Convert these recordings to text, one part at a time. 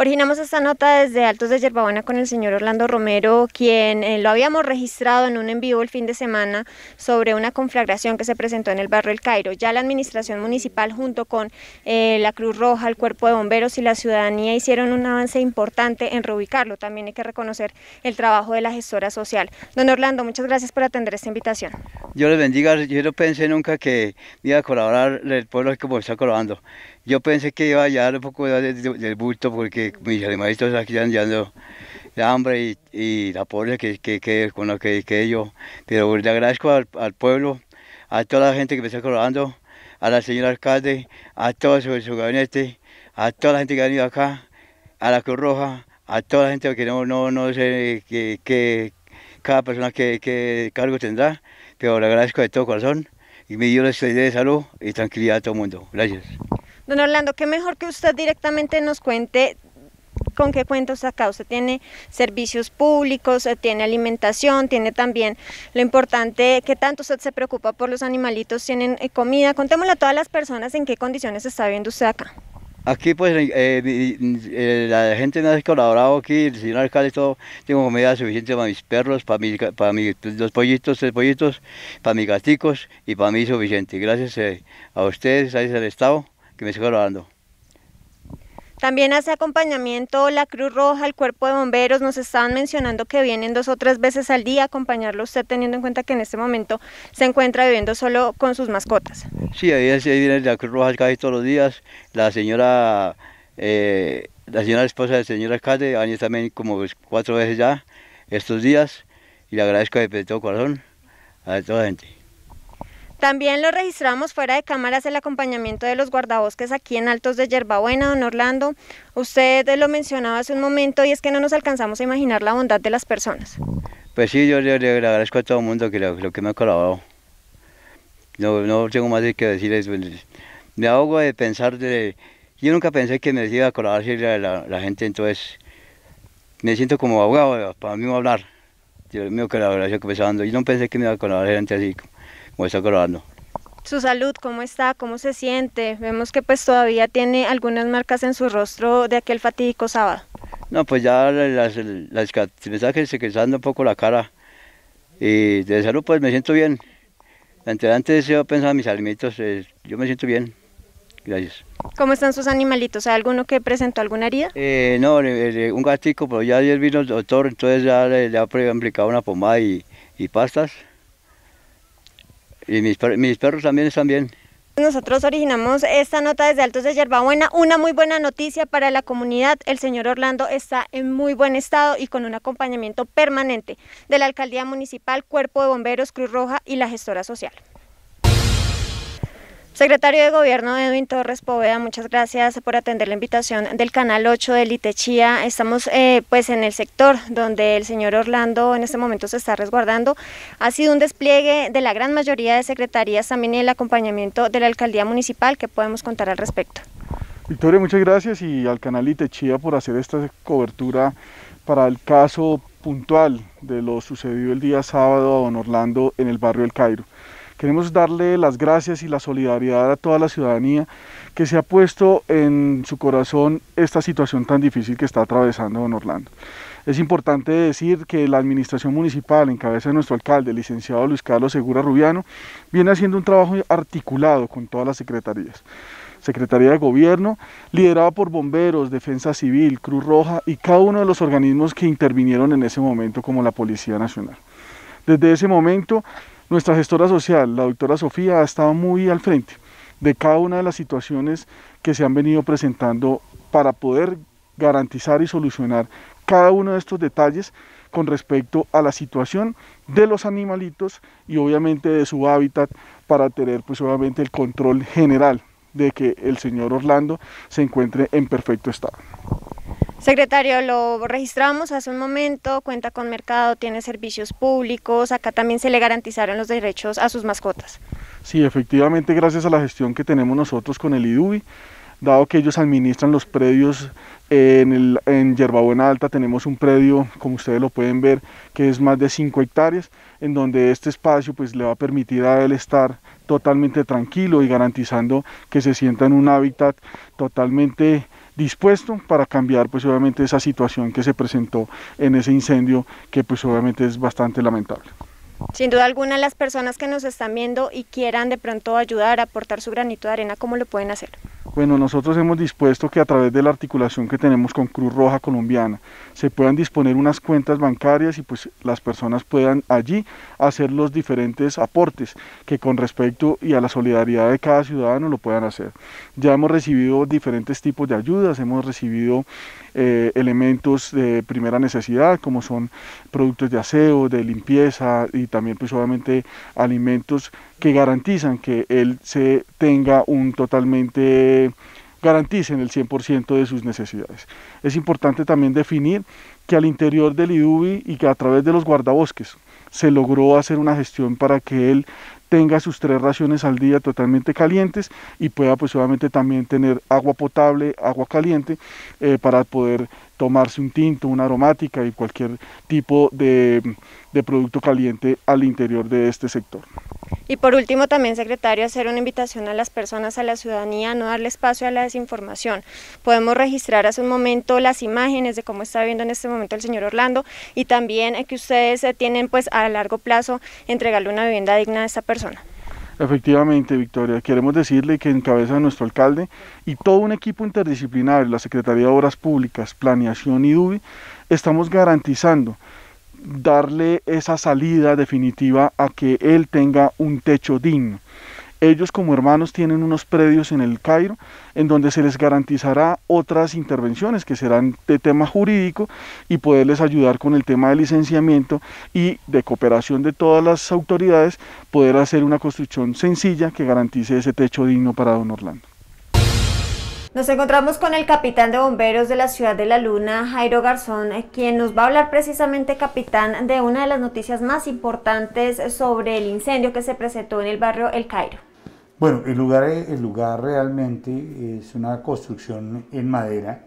Originamos esta nota desde Altos de Yerbabuena con el señor Orlando Romero, quien eh, lo habíamos registrado en un envío el fin de semana sobre una conflagración que se presentó en el barrio El Cairo. Ya la administración municipal junto con eh, la Cruz Roja, el Cuerpo de Bomberos y la ciudadanía hicieron un avance importante en reubicarlo. También hay que reconocer el trabajo de la gestora social. Don Orlando, muchas gracias por atender esta invitación. Yo les bendiga. Yo no pensé nunca que iba a colaborar el pueblo como está colaborando. Yo pensé que iba a llegar un poco del bulto porque mis animalitos aquí están llevando la hambre y, la pobreza que, que, con la que, que yo. Pero pues, le agradezco al, pueblo, a toda la gente que me está colaborando, a la señora alcalde, a todo su, su gabinete, a toda la gente que ha venido acá, a la Cruz Roja, a toda la gente que no, no, sé que, cada persona que, cargo tendrá, pero le agradezco de todo corazón y me dio la idea de salud y tranquilidad a todo el mundo. Gracias. Don Orlando, qué mejor que usted directamente nos cuente con qué usted acá. Usted tiene servicios públicos, eh, tiene alimentación, tiene también lo importante qué tanto usted se preocupa por los animalitos, tienen eh, comida. Contémosle a todas las personas en qué condiciones está viendo usted acá. Aquí pues eh, la gente me ha colaborado aquí, el señor alcalde todo, tengo comida suficiente para mis perros, para mis, para los pollitos, tres pollitos, para mis gaticos y para mí suficiente. Gracias a ustedes, gracias al Estado que me siga grabando. También hace acompañamiento la Cruz Roja, el Cuerpo de Bomberos. Nos estaban mencionando que vienen dos o tres veces al día a acompañarlo usted, teniendo en cuenta que en este momento se encuentra viviendo solo con sus mascotas. Sí, ahí, viene la Cruz Roja casi todos los días. La señora, eh, la señora esposa del señor alcalde, ha también como pues, cuatro veces ya estos días y le agradezco de todo corazón a toda la gente. También lo registramos fuera de cámaras el acompañamiento de los guardabosques aquí en Altos de Yerbabuena, don Orlando. Usted lo mencionaba hace un momento y es que no nos alcanzamos a imaginar la bondad de las personas. Pues sí, yo le, agradezco a todo el mundo que lo, que me ha colaborado. No, no tengo más que decir eso. Pues, me ahogo de pensar de... Yo nunca pensé que me iba a colaborar la, gente, entonces me siento como abogado para mí hablar. Yo mío que no pensé que me iba a colaborar gente así. Está grabando. Su salud, ¿cómo está? ¿Cómo se siente? Vemos que pues todavía tiene algunas marcas en su rostro de aquel fatídico sábado. No, pues ya las, las, me está secretando un poco la cara. Y de salud pues me siento bien. Antes yo pensaba mis alimentos, eh, yo me siento bien. Gracias. ¿Cómo están sus animalitos? ¿Hay alguno que presentó alguna herida? Eh, no, un gatico, pero ya ayer vino el doctor, entonces ya le, ha aplicado una pomada y, y pastas. Y mis, mis perros también están bien. Nosotros originamos esta nota desde Altos de Yerbabuena. Una muy buena noticia para la comunidad. El señor Orlando está en muy buen estado y con un acompañamiento permanente de la Alcaldía Municipal, Cuerpo de Bomberos, Cruz Roja y la gestora social. Secretario de Gobierno Edwin Torres Poveda, muchas gracias por atender la invitación del Canal 8 de Litechía. Estamos eh, pues en el sector donde el señor Orlando en este momento se está resguardando. Ha sido un despliegue de la gran mayoría de secretarías, también el acompañamiento de la alcaldía municipal. que podemos contar al respecto? Victoria, muchas gracias y al Canal Litechía por hacer esta cobertura para el caso puntual de lo sucedido el día sábado a Don Orlando en el barrio El Cairo. Queremos darle las gracias y la solidaridad a toda la ciudadanía que se ha puesto en su corazón esta situación tan difícil que está atravesando don Orlando. Es importante decir que la administración municipal, en cabeza de nuestro alcalde, licenciado Luis Carlos Segura Rubiano, viene haciendo un trabajo articulado con todas las secretarías. Secretaría de Gobierno, liderada por bomberos, Defensa Civil, Cruz Roja y cada uno de los organismos que intervinieron en ese momento como la Policía Nacional. Desde ese momento nuestra gestora social, la doctora Sofía, ha estado muy al frente de cada una de las situaciones que se han venido presentando para poder garantizar y solucionar cada uno de estos detalles con respecto a la situación de los animalitos y obviamente de su hábitat para tener pues obviamente el control general de que el señor Orlando se encuentre en perfecto estado. Secretario, lo registramos hace un momento, cuenta con mercado, tiene servicios públicos, acá también se le garantizaron los derechos a sus mascotas. Sí, efectivamente, gracias a la gestión que tenemos nosotros con el IDUBI, dado que ellos administran los predios en, el, en Yerbabuena Alta, tenemos un predio, como ustedes lo pueden ver, que es más de 5 hectáreas, en donde este espacio pues, le va a permitir a él estar totalmente tranquilo y garantizando que se sienta en un hábitat totalmente dispuesto para cambiar pues obviamente esa situación que se presentó en ese incendio que pues obviamente es bastante lamentable. Sin duda alguna, las personas que nos están viendo y quieran de pronto ayudar, a aportar su granito de arena, ¿cómo lo pueden hacer? Bueno, nosotros hemos dispuesto que a través de la articulación que tenemos con Cruz Roja Colombiana se puedan disponer unas cuentas bancarias y pues las personas puedan allí hacer los diferentes aportes que con respecto y a la solidaridad de cada ciudadano lo puedan hacer. Ya hemos recibido diferentes tipos de ayudas, hemos recibido eh, elementos de primera necesidad como son productos de aseo, de limpieza y también pues obviamente alimentos que garantizan que él se tenga un totalmente garanticen el 100% de sus necesidades. Es importante también definir que al interior del IDUBI y que a través de los guardabosques se logró hacer una gestión para que él tenga sus tres raciones al día totalmente calientes y pueda pues también tener agua potable, agua caliente eh, para poder tomarse un tinto, una aromática y cualquier tipo de producto caliente al interior de este sector. Y por último, también, secretario, hacer una invitación a las personas, a la ciudadanía, a no darle espacio a la desinformación. Podemos registrar hace un momento las imágenes de cómo está viviendo en este momento el señor Orlando y también eh, que ustedes eh, tienen pues a largo plazo entregarle una vivienda digna a esta persona. Efectivamente, Victoria, queremos decirle que en cabeza de nuestro alcalde y todo un equipo interdisciplinario, la Secretaría de Obras Públicas, Planeación y DUBI, estamos garantizando darle esa salida definitiva a que él tenga un techo digno. Ellos como hermanos tienen unos predios en el Cairo en donde se les garantizará otras intervenciones que serán de tema jurídico y poderles ayudar con el tema de licenciamiento y de cooperación de todas las autoridades, poder hacer una construcción sencilla que garantice ese techo digno para don Orlando. Nos encontramos con el capitán de bomberos de la ciudad de La Luna, Jairo Garzón, eh, quien nos va a hablar precisamente, capitán, de una de las noticias más importantes sobre el incendio que se presentó en el barrio El Cairo. Bueno, el lugar, lugar realmente es una construcción en madera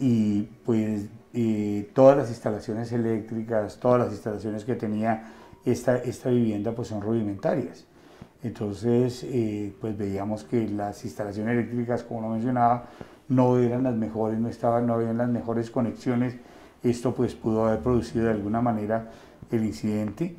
y pues eh, todas las instalaciones eléctricas, todas las instalaciones que tenía esta, esta vivienda pues son rudimentarias. Entonces, eh, pues veíamos que las instalaciones eléctricas, como lo mencionaba, no eran las mejores, no estaban, no habían las mejores conexiones. Esto pues pudo haber producido de alguna manera el incidente,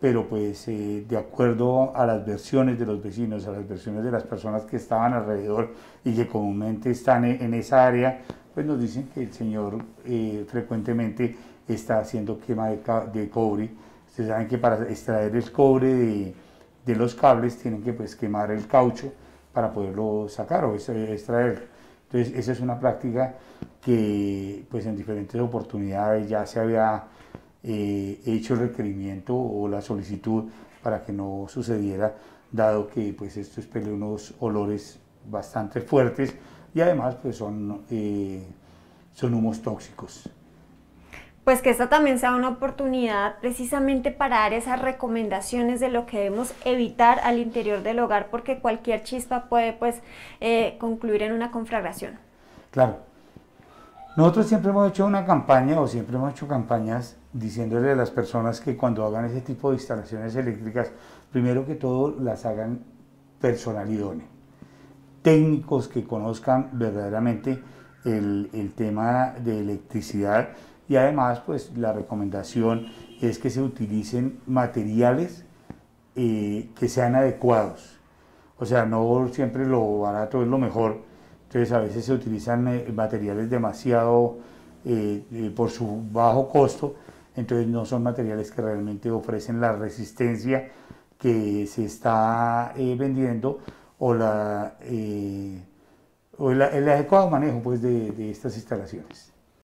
pero pues eh, de acuerdo a las versiones de los vecinos, a las versiones de las personas que estaban alrededor y que comúnmente están e, en esa área, pues nos dicen que el señor eh, frecuentemente está haciendo quema de, de cobre. Ustedes saben que para extraer el cobre de de los cables tienen que pues, quemar el caucho para poderlo sacar o extraer. Entonces, esa es una práctica que pues, en diferentes oportunidades ya se había eh, hecho el requerimiento o la solicitud para que no sucediera, dado que pues, esto expele unos olores bastante fuertes y además pues, son, eh, son humos tóxicos pues que esta también sea una oportunidad precisamente para dar esas recomendaciones de lo que debemos evitar al interior del hogar, porque cualquier chispa puede pues eh, concluir en una conflagración. Claro. Nosotros siempre hemos hecho una campaña o siempre hemos hecho campañas diciéndole a las personas que cuando hagan ese tipo de instalaciones eléctricas, primero que todo las hagan personal idóneo. Técnicos que conozcan verdaderamente el, el tema de electricidad y además, pues la recomendación es que se utilicen materiales eh, que sean adecuados. O sea, no siempre lo barato es lo mejor. Entonces a veces se utilizan eh, materiales demasiado eh, por su bajo costo. Entonces no son materiales que realmente ofrecen la resistencia que se está vendiendo o la el, adecuado manejo pues, de estas instalaciones.